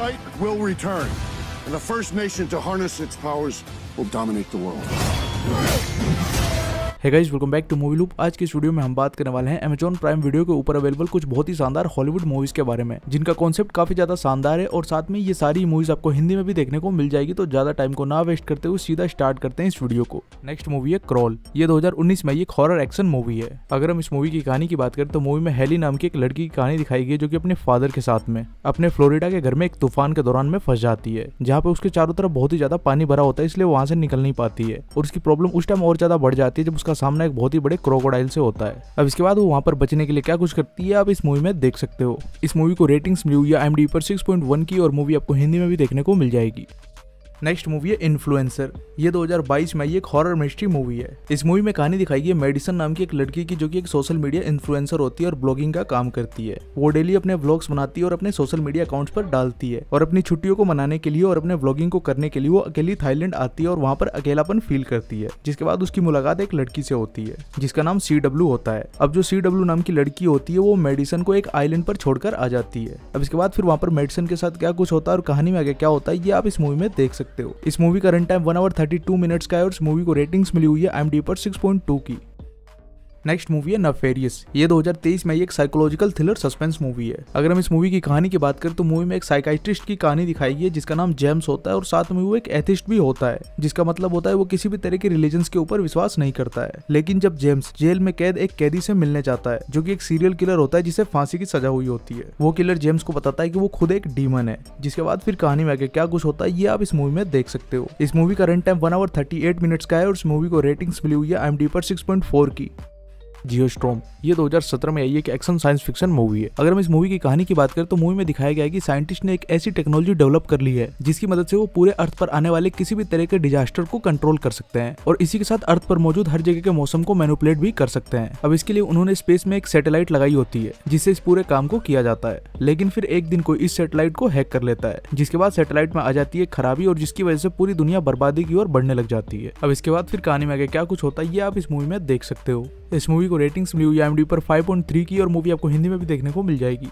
site will return, and the first nation to harness its powers will dominate the world. है welcome back to Movie Loop आज की studio में हम बात करने वाले हैं अमेजोन प्राइम वीडियो के ऊपर अवेलेबल कुछ बहुत ही शानदार हॉलीवुड मूवीज के बारे में जिनका कॉन्सेप्ट काफी ज्यादा शानदार है और साथ में ये सारी मूवीज आपको हिंदी में भी देखने को मिल जाएगी तो ज्यादा टाइम को ना वेस्ट करते हुए सीधा स्टार्ट करते हैं इस वीडियो को नेक्स्ट मूवी है क्रॉल ये दो में एक हॉर एक्शन मूवी है अगर हम इस मूवी की कहानी की बात करें तो मूवी में हेली नाम की एक लड़की की कहानी दिखाई गई जो की अपने फादर के साथ में अपने फ्लोरिडा के घर में एक तूफान के दौरान में फंस जाती है जहाँ पे उसके चारों तरफ बहुत ही ज्यादा पानी भरा होता है इसलिए वहां से निकल नहीं पाती है और उसकी प्रॉब्लम उस टाइम और ज्यादा बढ़ जाती है जब उसका उसका सामना एक बहुत ही बड़े क्रोकोडाइल से होता है अब इसके बाद वो वहाँ पर बचने के लिए क्या कुछ करती है आप इस मूवी में देख सकते हो इस मूवी को रेटिंग्स मिली हुई है आई पर सिक्स की और मूवी आपको हिंदी में भी देखने को मिल जाएगी नेक्स्ट मूवी है इन्फ्लुएंसर ये 2022 में एक हॉरर मिस्ट्री मूवी है इस मूवी में कहानी दिखाई है मेडिसन नाम की एक लड़की की जो कि एक सोशल मीडिया इन्फ्लुएंसर होती है और ब्लॉगिंग का काम करती है वो डेली अपने ब्लॉग्स बनाती है और अपने सोशल मीडिया अकाउंट्स पर डालती है और अपनी छुट्टियों को मनाने के लिए और अपने ब्लॉगिंग को करने के लिए वो अकेली थाईलैंड आती है और वहाँ पर अकेलापन फील करती है जिसके बाद उसकी मुलाकात एक लड़की से होती है जिसका नाम सी होता है अब जो सी नाम की लड़की होती है वो मेडिसन को एक आईलैंड पर छोड़कर आ जाती है अब इसके बाद फिर वहाँ पर मेडिसन के साथ क्या कुछ होता है और कहानी में आगे क्या होता है ये आप इस मूवी में देख सकते सकते हो इस मूवी का run time one hour thirty two minutes का है और इस मूवी को रेटिंग्स मिली हुई है एम पर सिक्स पॉइंट टू की नेक्स्ट मूवी है नफेरियस ये 2023 में एक साइकोलॉजिकल थ्रिलर सस्पेंस मूवी है अगर हम इस मूवी की कहानी की बात करें तो मूवी में एक साइकाइट्रिस्ट की कहानी दिखाई गई है जिसका नाम जेम्स होता है और साथ में वो एक एथिस्ट भी होता है जिसका मतलब होता है वो किसी भी तरह के रिलीजन के ऊपर विश्वास नहीं करता है लेकिन जब जेम्स जेल में कैद एक कैदी से मिलने जाता है जो की एक सीरियल किलर होता है जिसे फांसी की सजा हुई होती है वो किलर जेम्स को बताता है की वो खुद एक डीमन है जिसके बाद फिर कहानी में आगे क्या कुछ होता है ये आप इस मूवी में देख सकते हो इस मूवी का run time one hour thirty eight minutes का है और इस मूवी को रेटिंग्स मिली हुई है एम डी पर सिक्स की जियो स्ट्रोम ये 2017 में आई एक एक्शन साइंस फिक्शन मूवी है अगर हम इस मूवी की कहानी की बात करें तो मूवी में दिखाया गया है कि साइंटिस्ट ने एक ऐसी टेक्नोलॉजी डेवलप कर ली है जिसकी मदद से वो पूरे अर्थ पर आने वाले किसी भी तरह के डिजास्टर को कंट्रोल कर सकते हैं और इसी के साथ अर्थ पर मौजूद हर जगह के मौसम को मैनुपुलेट भी कर सकते हैं अब इसके लिए उन्होंने स्पेस में एक सेटेलाइट लगाई होती है जिससे इस पूरे काम को किया जाता है लेकिन फिर एक दिन कोई इस सेटेलाइट को हैक कर लेता है जिसके बाद सेटेलाइट में आ जाती है खराबी और जिसकी वजह से पूरी दुनिया बर्बादी की ओर बढ़ने लग जाती है अब इसके बाद फिर कहानी में आगे क्या कुछ होता है ये आप इस मूवी में देख सकते हो इस मूवी को रेटिंग्स मिली हुई आई पर 5.3 की और मूवी आपको हिंदी में भी देखने को मिल जाएगी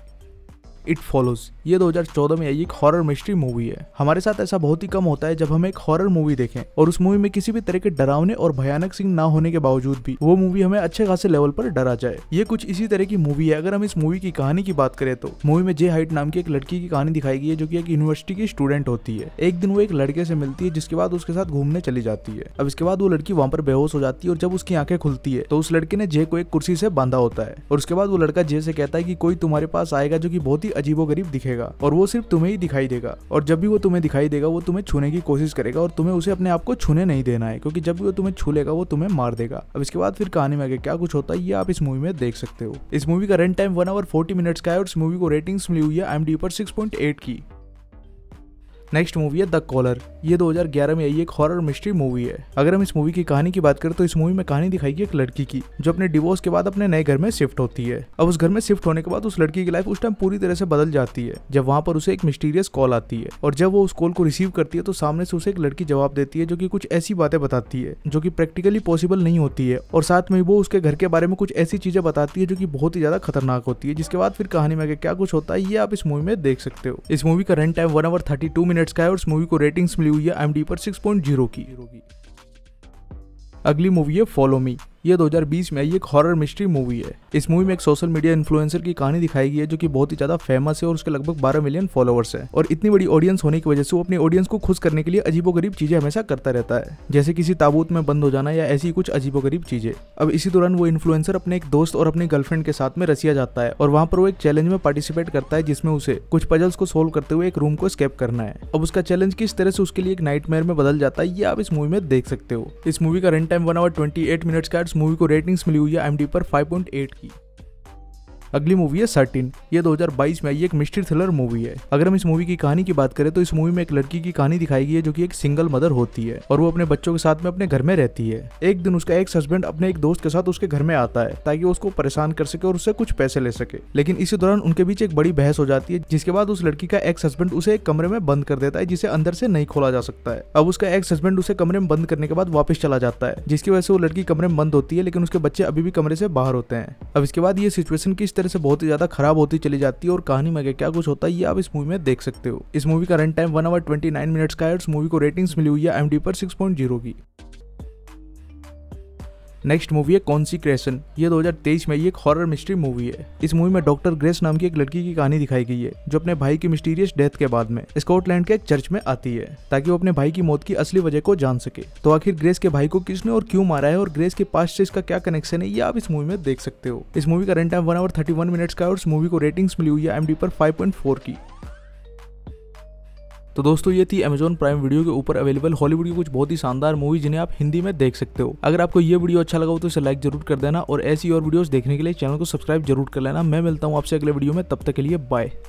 इट फॉलोज ये 2014 में आई एक हॉरर मिस्ट्री मूवी है हमारे साथ ऐसा बहुत ही कम होता है जब हम एक हॉरर मूवी देखें और उस मूवी में किसी भी तरह के डरावने और भयानक सीन ना होने के बावजूद भी वो मूवी हमें अच्छे खासे लेवल पर डरा जाए ये कुछ इसी तरह की मूवी है अगर हम इस मूवी की कहानी की बात करें तो मूवी में जे हाइट नाम की एक लड़की की कहानी दिखाई गई है जो की एक यूनिवर्सिटी की स्टूडेंट होती है एक दिन वो एक लड़के से मिलती है जिसके बाद उसके साथ घूमने चली जाती है अब इसके बाद वो लड़की वहाँ पर बेहोश हो जाती है और जब उसकी आंखें खुलती है तो उस लड़के ने जे को एक कुर्सी से बांधा होता है और उसके बाद वो लड़का जे से कहता है की कोई तुम्हारे पास आएगा जो की बहुत ही गरीब दिखेगा और वो सिर्फ तुम्हें ही दिखाई देगा और जब भी वो तुम्हें दिखाई देगा वो तुम्हें छूने की कोशिश करेगा और तुम्हें उसे अपने आप को छूने नहीं देना है क्योंकि जब भी वो तुम्हें छू लेगा वो तुम्हें मार देगा अब इसके बाद फिर कहानी में आगे क्या कुछ होता है ये आप इस मूवी में देख सकते हो इस मूवी का run time one hour forty minutes का है और इस मूवी को रेटिंग्स मिली हुई है एम पर सिक्स की नेक्स्ट मूवी है द कॉलर ये 2011 में आई एक हॉरर मिस्ट्री मूवी है अगर हम इस मूवी की कहानी की बात करें तो इस मूवी में कहानी दिखाई गई एक लड़की की जो अपने डिवोर्स के बाद अपने नए घर में शिफ्ट होती है अब उस घर में शिफ्ट होने के बाद उस लड़की की लाइफ उस टाइम पूरी तरह से बदल जाती है जब वहाँ पर उसे एक मिस्टीरियस कॉल आती है और जब वो उस कॉल को रिसीव करती है तो सामने से उसे एक लड़की जवाब देती है जो की कुछ ऐसी बातें बताती है जो की प्रैक्टिकली पॉसिबल नहीं होती है और साथ में वो उसके घर के बारे में कुछ ऐसी चीजें बताती है जो की बहुत ही ज्यादा खतरनाक होती है जिसके बाद फिर कहानी में क्या कुछ होता है ये आप इस मूवी में देख सकते हो इस मूवी का run time one hour thirty minutes का है और इस मूवी को रेटिंग्स रिव्यू है एम डी पर सिक्स पॉइंट जीरो की अगली मूवी है फॉलो मी ये 2020 में आई एक हॉरर मिस्ट्री मूवी है इस मूवी में एक सोशल मीडिया इन्फ्लुएंसर की कहानी दिखाई गई है जो कि बहुत ही ज्यादा फेमस है और उसके लगभग 12 मिलियन फॉलोअर्स है और इतनी बड़ी ऑडियंस होने की वजह से वो अपने ऑडियंस को खुश करने के लिए अजीबो चीजें हमेशा करता रहता है जैसे किसी ताबूत में बंद हो जाना या ऐसी कुछ अजीबो चीजें अब इसी दौरान वो इन्फ्लुएंसर अपने एक दोस्त और अपनी गर्लफ्रेंड के साथ में रसिया जाता है और वहाँ पर वो एक चैलेंज में पार्टिसिपेट करता है जिसमें उसे कुछ पजल्स को सोल्व करते हुए एक रूम को स्केप करना है अब उसका चैलेंज किस तरह से उसके लिए एक नाइट में बदल जाता है ये आप इस मूवी में देख सकते हो इस मूवी का run time one hour twenty minutes का मूवी को रेटिंग्स मिली हुई है एम पर 5.8 की अगली मूवी है सर्टिन ये 2022 में आई एक मिस्ट्री थ्रिलर मूवी है अगर हम इस मूवी की कहानी की बात करें तो इस मूवी में एक लड़की की कहानी दिखाई गई है जो कि एक सिंगल मदर होती है और वो अपने बच्चों के साथ में अपने घर में रहती है एक दिन उसका एक हस्बैंड अपने एक दोस्त के साथ उसके घर में आता है ताकि उसको परेशान कर सके और उससे कुछ पैसे ले सके लेकिन इसी दौरान उनके बीच एक बड़ी बहस हो जाती है जिसके बाद उस लड़की का एक्स हस्बैंड उसे एक कमरे में बंद कर देता है जिसे अंदर से नहीं खोला जा सकता है अब उसका एक्स हस्बैंड उसे कमरे में बंद करने के बाद वापस चला जाता है जिसकी वजह से वो लड़की कमरे में बंद होती है लेकिन उसके बच्चे अभी भी कमरे से बाहर होते हैं अब इसके बाद ये सिचुएशन किस तरह से बहुत ही ज्यादा खराब होती चली जाती है और कहानी में क्या कुछ होता है ये आप इस मूवी में देख सकते हो इस मूवी का run time one hour twenty nine minutes का है इस मूवी को रेटिंग्स मिली हुई है एमडी पर सिक्स पॉइंट जीरो की नेक्स्ट मूवी है कौन क्रेशन ये 2023 में ये एक हॉरर मिस्ट्री मूवी है इस मूवी में डॉक्टर ग्रेस नाम की एक लड़की की कहानी दिखाई गई है जो अपने भाई की मिस्टीरियस डेथ के बाद में स्कॉटलैंड के एक चर्च में आती है ताकि वो अपने भाई की मौत की असली वजह को जान सके तो आखिर ग्रेस के भाई को किसने और क्यों मारा है और ग्रेस के पास से इसका क्या कनेक्शन है ये आप इस मूवी में देख सकते हो इस मूवी का run time one hour thirty minutes का और इस मूवी को रेटिंग्स मिली हुई है एमडी पर फाइव की तो दोस्तों ये थी अमेजोन प्राइम वीडियो के ऊपर अवेलेबल हॉलीवुड की कुछ बहुत ही शानदार मूवी जिन्हें आप हिंदी में देख सकते हो अगर आपको ये वीडियो अच्छा लगा हो तो इसे लाइक जरूर कर देना और ऐसी और वीडियोस देखने के लिए चैनल को सब्सक्राइब जरूर कर लेना मैं मिलता हूँ आपसे अगले वीडियो में तब तक के लिए बाय